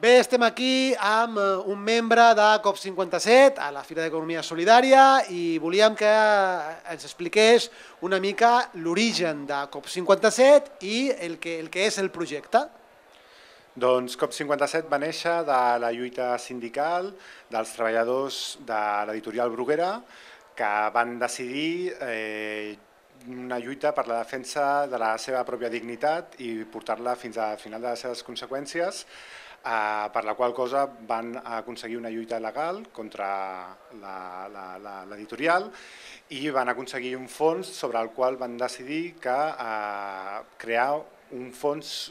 Bé, estem aquí amb eh, un membre de COP57 a la Fira d'Economia Solidària i volíem que eh, ens expliqués una mica l'origen de COP57 i el que, el que és el projecte. Doncs COP57 va néixer de la lluita sindical dels treballadors de l'editorial Bruguera que van decidir eh, una lluita per la defensa de la seva pròpia dignitat i portar-la fins al final de les seves conseqüències Eh, per la qual cosa van aconseguir una lluita legal contra l'editorial i van aconseguir un fons sobre el qual van decidir que eh, crear un fons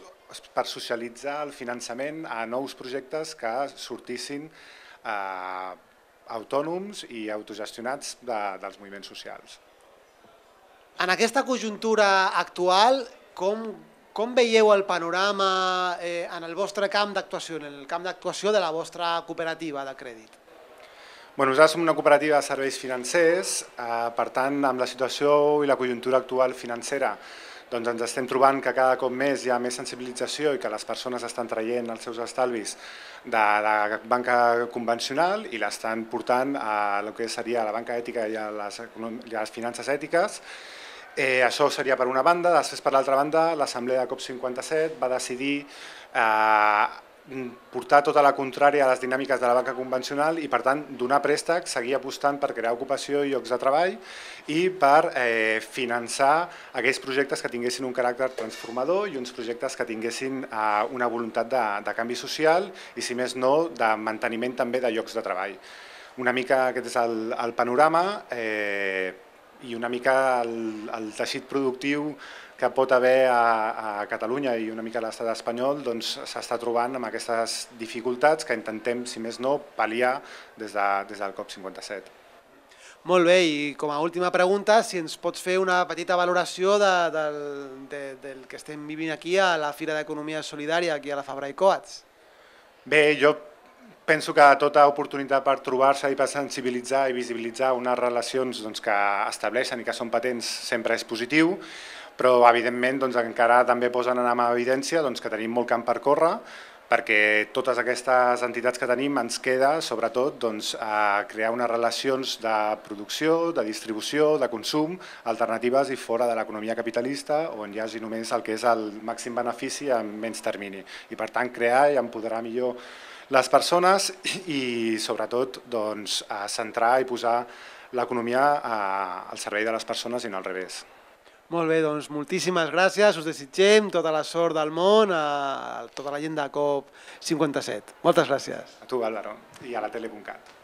per socialitzar el finançament a nous projectes que sortissin eh, autònoms i autogestionats de, dels moviments socials. En aquesta conjuntura actual, com com veieu el panorama eh, en el vostre camp d'actuació, en el camp d'actuació de la vostra cooperativa de crèdit? Bueno, nosaltres som una cooperativa de serveis financers, eh, per tant, amb la situació i la conjuntura actual financera doncs ens estem trobant que cada cop més hi ha més sensibilització i que les persones estan traient els seus estalvis de la banca convencional i l'estan portant a el que seria la banca ètica i a les, i a les finances ètiques Eh, això seria per una banda, després per l'altra banda l'Assemblea de COP57 va decidir eh, portar tota la contrària a les dinàmiques de la banca convencional i per tant donar préstec, seguir apostant per crear ocupació i llocs de treball i per eh, finançar aquells projectes que tinguessin un caràcter transformador i uns projectes que tinguessin eh, una voluntat de, de canvi social i si més no de manteniment també de llocs de treball. Una mica aquest és el, el panorama. Eh, i una mica el, el teixit productiu que pot haver a, a Catalunya i una mica a l'estat espanyol doncs, s'està doncs, trobant amb aquestes dificultats que intentem, si més no, pal·liar des, de, des del COP57. Molt bé, i com a última pregunta, si ens pots fer una petita valoració de, del, de, del que estem vivint aquí a la Fira d'Economia Solidària, aquí a la Fabra i Coats. Bé, jo penso que tota oportunitat per trobar-se i per sensibilitzar i visibilitzar unes relacions doncs, que estableixen i que són patents sempre és positiu, però evidentment doncs, encara també posen en evidència doncs, que tenim molt camp per córrer, perquè totes aquestes entitats que tenim ens queda, sobretot, doncs, a crear unes relacions de producció, de distribució, de consum, alternatives i fora de l'economia capitalista, on hi hagi només el que és el màxim benefici en menys termini. I, per tant, crear i empoderar millor les persones i sobretot doncs, a centrar i posar l'economia eh, al servei de les persones i no al revés. Molt bé, doncs moltíssimes gràcies, us desitgem tota la sort del món a tota la gent de COP57. Moltes gràcies. A tu, Álvaro, i a la tele.cat.